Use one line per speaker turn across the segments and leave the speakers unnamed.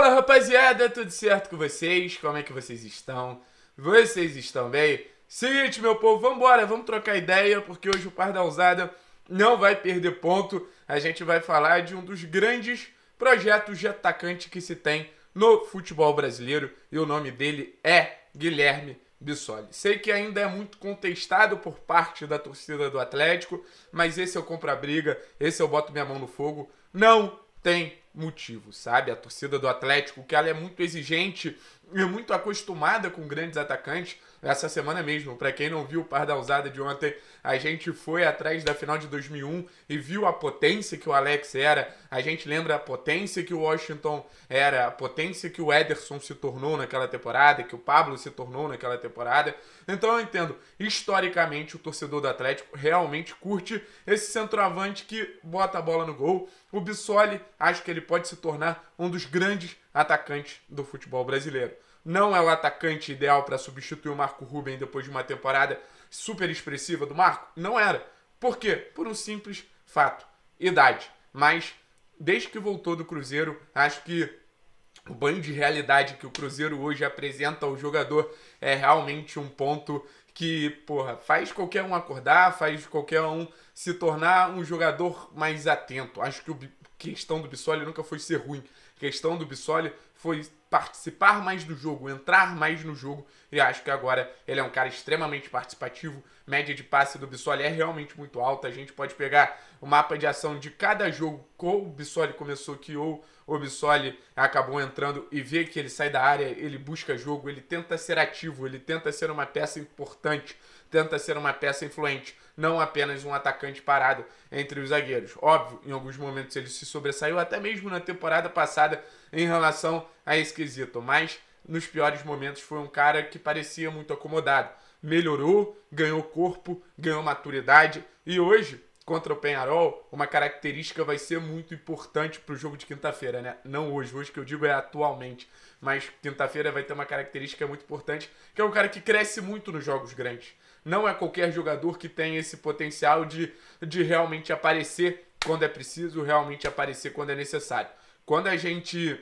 Fala rapaziada, tudo certo com vocês? Como é que vocês estão? Vocês estão bem? Seguinte, meu povo, vambora, vamos trocar ideia, porque hoje o Pardalzada não vai perder ponto. A gente vai falar de um dos grandes projetos de atacante que se tem no futebol brasileiro e o nome dele é Guilherme Bissoli. Sei que ainda é muito contestado por parte da torcida do Atlético, mas esse eu compro a briga, esse eu boto minha mão no fogo. Não tem motivos, sabe? A torcida do Atlético, que ela é muito exigente é muito acostumada com grandes atacantes. Essa semana mesmo, para quem não viu o par da usada de ontem, a gente foi atrás da final de 2001 e viu a potência que o Alex era. A gente lembra a potência que o Washington era, a potência que o Ederson se tornou naquela temporada, que o Pablo se tornou naquela temporada. Então eu entendo, historicamente o torcedor do Atlético realmente curte esse centroavante que bota a bola no gol. O Bissoli, acho que ele pode se tornar um dos grandes atacante do futebol brasileiro. Não é o atacante ideal para substituir o Marco Ruben depois de uma temporada super expressiva do Marco? Não era. Por quê? Por um simples fato: idade. Mas desde que voltou do Cruzeiro, acho que o banho de realidade que o Cruzeiro hoje apresenta ao jogador é realmente um ponto que, porra, faz qualquer um acordar, faz qualquer um se tornar um jogador mais atento. Acho que o questão do Bissoli nunca foi ser ruim. A questão do Bissoli foi participar mais do jogo, entrar mais no jogo. E acho que agora ele é um cara extremamente participativo. Média de passe do Bissoli é realmente muito alta. A gente pode pegar o mapa de ação de cada jogo, com o Bissoli começou, que ou o Bissoli acabou entrando e vê que ele sai da área, ele busca jogo, ele tenta ser ativo, ele tenta ser uma peça importante, tenta ser uma peça influente, não apenas um atacante parado entre os zagueiros. Óbvio, em alguns momentos ele se sobressaiu, até mesmo na temporada passada, em relação a esquisito, mas nos piores momentos foi um cara que parecia muito acomodado. Melhorou, ganhou corpo, ganhou maturidade e hoje contra o Penharol, uma característica vai ser muito importante para o jogo de quinta-feira, né? Não hoje, hoje que eu digo é atualmente, mas quinta-feira vai ter uma característica muito importante, que é um cara que cresce muito nos jogos grandes. Não é qualquer jogador que tem esse potencial de, de realmente aparecer quando é preciso, realmente aparecer quando é necessário. Quando a gente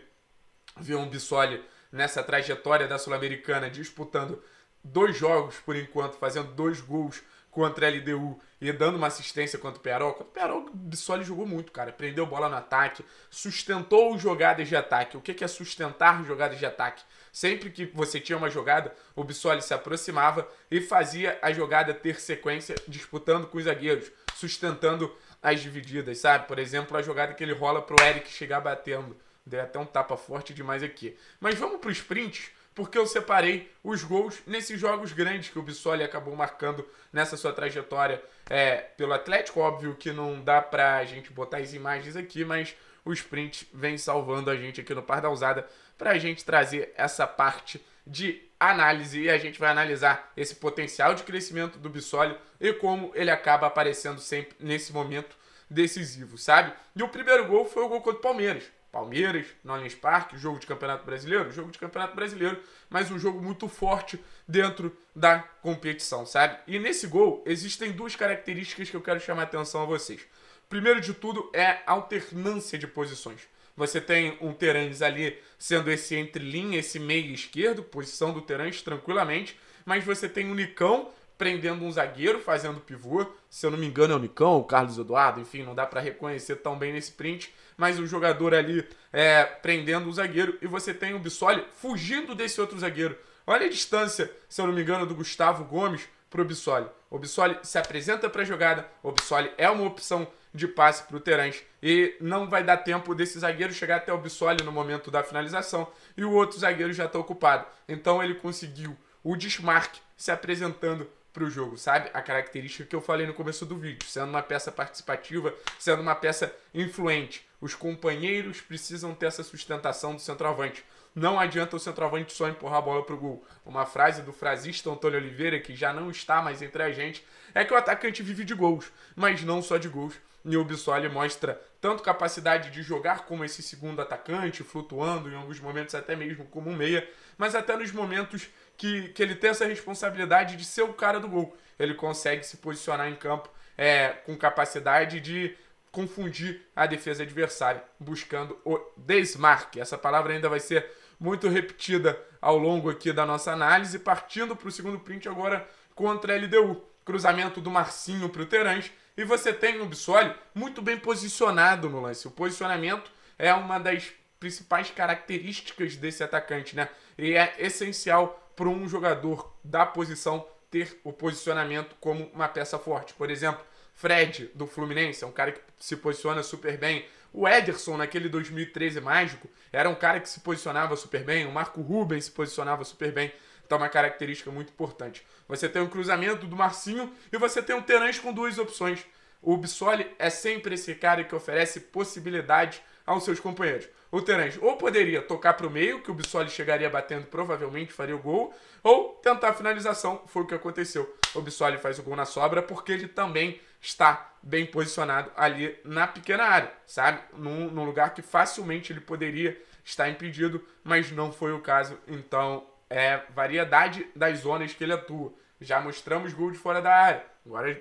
vê um Bissoli nessa trajetória da Sul-Americana disputando dois jogos por enquanto, fazendo dois gols contra a LDU e dando uma assistência contra o Penarol. Contra o Penarol, Bissoli jogou muito, cara. Prendeu bola no ataque, sustentou jogadas de ataque. O que é sustentar jogadas de ataque? Sempre que você tinha uma jogada, o Bissoli se aproximava e fazia a jogada ter sequência, disputando com os zagueiros, sustentando as divididas, sabe? Por exemplo, a jogada que ele rola pro Eric chegar batendo. Deu até um tapa forte demais aqui. Mas vamos para os sprints porque eu separei os gols nesses jogos grandes que o Bissoli acabou marcando nessa sua trajetória é, pelo Atlético. Óbvio que não dá pra gente botar as imagens aqui, mas o sprint vem salvando a gente aqui no Pardalzada pra gente trazer essa parte de análise e a gente vai analisar esse potencial de crescimento do Bissoli e como ele acaba aparecendo sempre nesse momento decisivo, sabe? E o primeiro gol foi o gol contra o Palmeiras. Palmeiras, no Allianz Parque, jogo de Campeonato Brasileiro, jogo de Campeonato Brasileiro, mas um jogo muito forte dentro da competição, sabe? E nesse gol existem duas características que eu quero chamar a atenção a vocês. Primeiro de tudo é alternância de posições. Você tem um Terãs ali sendo esse entrelinha, esse meio esquerdo, posição do Terãs tranquilamente, mas você tem o um Nicão prendendo um zagueiro, fazendo pivô. Se eu não me engano, é o Nicão, o Carlos Eduardo, enfim, não dá para reconhecer tão bem nesse print. Mas o jogador ali é, prendendo um zagueiro e você tem o Bissoli fugindo desse outro zagueiro. Olha a distância, se eu não me engano, do Gustavo Gomes pro o Bissoli. O Bissoli se apresenta para a jogada, o Bissoli é uma opção de passe pro Terence e não vai dar tempo desse zagueiro chegar até o Bissoli no momento da finalização e o outro zagueiro já está ocupado. Então ele conseguiu o desmarque se apresentando pro jogo, sabe? A característica que eu falei no começo do vídeo, sendo uma peça participativa, sendo uma peça influente. Os companheiros precisam ter essa sustentação do centroavante. Não adianta o centroavante só empurrar a bola pro gol. Uma frase do frasista Antônio Oliveira, que já não está mais entre a gente, é que o atacante vive de gols, mas não só de gols. E o Bissoli mostra tanto capacidade de jogar como esse segundo atacante, flutuando em alguns momentos até mesmo como um meia, mas até nos momentos que, que ele tem essa responsabilidade de ser o cara do gol. Ele consegue se posicionar em campo é, com capacidade de confundir a defesa adversária, buscando o desmarque. Essa palavra ainda vai ser muito repetida ao longo aqui da nossa análise, partindo para o segundo print agora contra a LDU. Cruzamento do Marcinho para o Terãs. E você tem o Bissoli muito bem posicionado no lance. O posicionamento é uma das principais características desse atacante, né? E é essencial para um jogador da posição ter o posicionamento como uma peça forte. Por exemplo, Fred do Fluminense é um cara que se posiciona super bem. O Ederson, naquele 2013 mágico, era um cara que se posicionava super bem. O Marco Rubens se posicionava super bem. Então, é uma característica muito importante. Você tem o um cruzamento do Marcinho e você tem o um Terãs com duas opções. O Bissoli é sempre esse cara que oferece possibilidades aos seus companheiros. O Terence ou poderia tocar para o meio, que o Bissoli chegaria batendo, provavelmente faria o gol, ou tentar a finalização, foi o que aconteceu. O Bissoli faz o gol na sobra porque ele também está bem posicionado ali na pequena área, sabe? Num, num lugar que facilmente ele poderia estar impedido, mas não foi o caso. Então, é variedade das zonas que ele atua. Já mostramos gol de fora da área, agora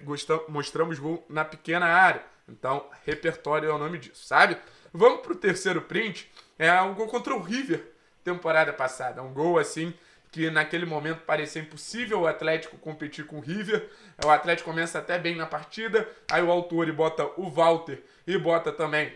mostramos gol na pequena área. Então, repertório é o nome disso, sabe? Vamos pro terceiro print. É um gol contra o River, temporada passada. Um gol assim que naquele momento parecia impossível o Atlético competir com o River. O Atlético começa até bem na partida, aí o Autori bota o Walter e bota também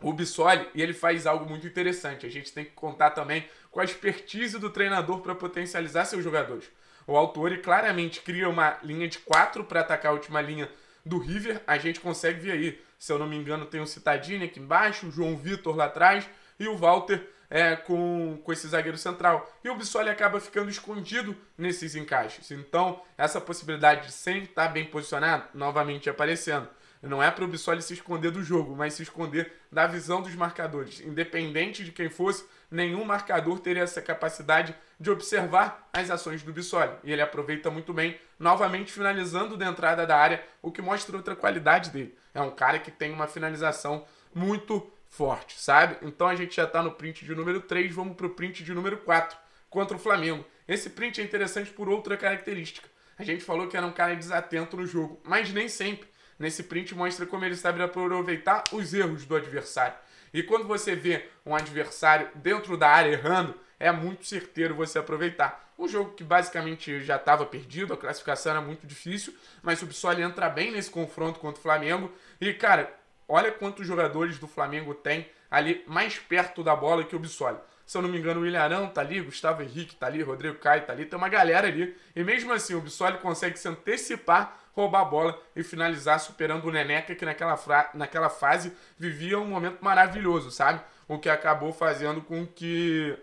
o Bissoli e ele faz algo muito interessante. A gente tem que contar também com a expertise do treinador para potencializar seus jogadores. O Autori claramente cria uma linha de quatro para atacar a última linha do River. A gente consegue ver aí se eu não me engano, tem o Citadini aqui embaixo, o João Vitor lá atrás e o Walter é, com, com esse zagueiro central. E o Bissoli acaba ficando escondido nesses encaixes. Então, essa possibilidade de sempre estar tá bem posicionado, novamente aparecendo. Não é para o Bissoli se esconder do jogo, mas se esconder da visão dos marcadores. Independente de quem fosse, nenhum marcador teria essa capacidade de observar as ações do Bissoli. E ele aproveita muito bem, novamente finalizando da entrada da área, o que mostra outra qualidade dele. É um cara que tem uma finalização muito forte, sabe? Então a gente já está no print de número 3, vamos para o print de número 4 contra o Flamengo. Esse print é interessante por outra característica. A gente falou que era um cara desatento no jogo, mas nem sempre. Nesse print mostra como ele sabe aproveitar os erros do adversário. E quando você vê um adversário dentro da área errando, é muito certeiro você aproveitar. Um jogo que basicamente já estava perdido, a classificação era muito difícil, mas o Bissoli entra bem nesse confronto contra o Flamengo. E, cara, olha quantos jogadores do Flamengo tem ali mais perto da bola que o Bissoli. Se eu não me engano, o Ilharão tá ali, Gustavo Henrique tá ali, Rodrigo Caio tá ali, tem uma galera ali. E mesmo assim, o Bissoli consegue se antecipar roubar a bola e finalizar superando o Neneca, que naquela, naquela fase vivia um momento maravilhoso, sabe? O que acabou fazendo com que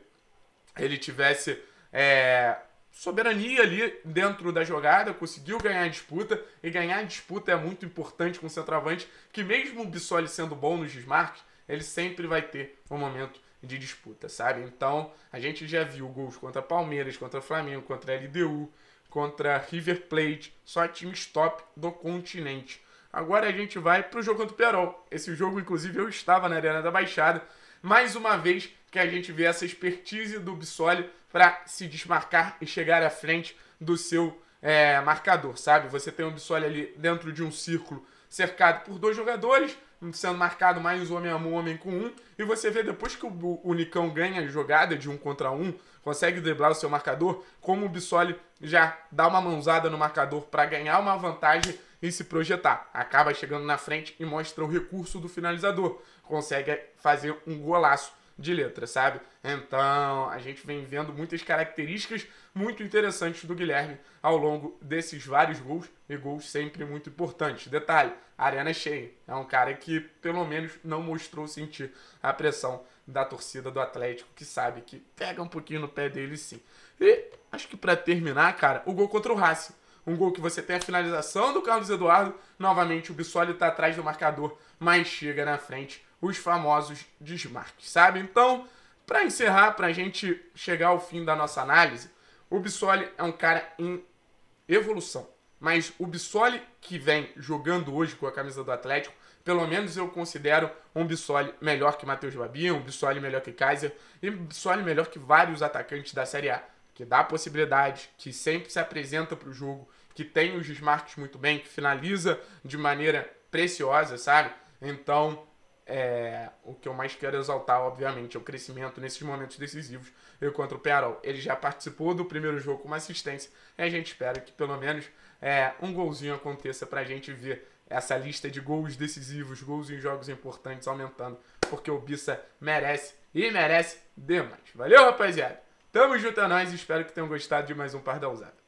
ele tivesse é, soberania ali dentro da jogada, conseguiu ganhar a disputa, e ganhar a disputa é muito importante com o centroavante, que mesmo o Bissoli sendo bom nos desmarques, ele sempre vai ter um momento de disputa, sabe? Então, a gente já viu gols contra Palmeiras, contra Flamengo, contra LDU, contra River Plate, só times top do continente. Agora a gente vai para o jogo contra o Perol. Esse jogo, inclusive, eu estava na Arena da Baixada. Mais uma vez que a gente vê essa expertise do Bissoli para se desmarcar e chegar à frente do seu é, marcador, sabe? Você tem o Bissoli ali dentro de um círculo cercado por dois jogadores, sendo marcado mais homem a um, homem com um. E você vê depois que o, o Nicão ganha a jogada de um contra um, consegue driblar o seu marcador, como o Bissoli já dá uma mãozada no marcador para ganhar uma vantagem e se projetar. Acaba chegando na frente e mostra o recurso do finalizador. Consegue fazer um golaço de letra, sabe? Então, a gente vem vendo muitas características muito interessantes do Guilherme ao longo desses vários gols e gols sempre muito importantes. Detalhe: a arena é cheia. É um cara que, pelo menos, não mostrou sentir a pressão da torcida do Atlético, que sabe que pega um pouquinho no pé dele sim. E acho que para terminar, cara, o gol contra o Racing. Um gol que você tem a finalização do Carlos Eduardo. Novamente, o Bissoli está atrás do marcador, mas chega na frente os famosos desmarques, sabe? Então, para encerrar, para a gente chegar ao fim da nossa análise, o Bissoli é um cara em evolução. Mas o Bissoli que vem jogando hoje com a camisa do Atlético, pelo menos eu considero um Bissoli melhor que Matheus Babi, um Bissoli melhor que Kaiser e um Bissoli melhor que vários atacantes da Série A, que dá possibilidade, que sempre se apresenta para o jogo, que tem os desmarques muito bem, que finaliza de maneira preciosa, sabe? Então, é, o que eu mais quero é exaltar, obviamente, é o crescimento nesses momentos decisivos. Eu contra o Penarol, ele já participou do primeiro jogo com uma assistência. E a gente espera que pelo menos é, um golzinho aconteça para a gente ver essa lista de gols decisivos, gols em jogos importantes aumentando, porque o Bissa merece e merece demais. Valeu, rapaziada! Tamo junto a é nós e espero que tenham gostado de mais um Pardalzada.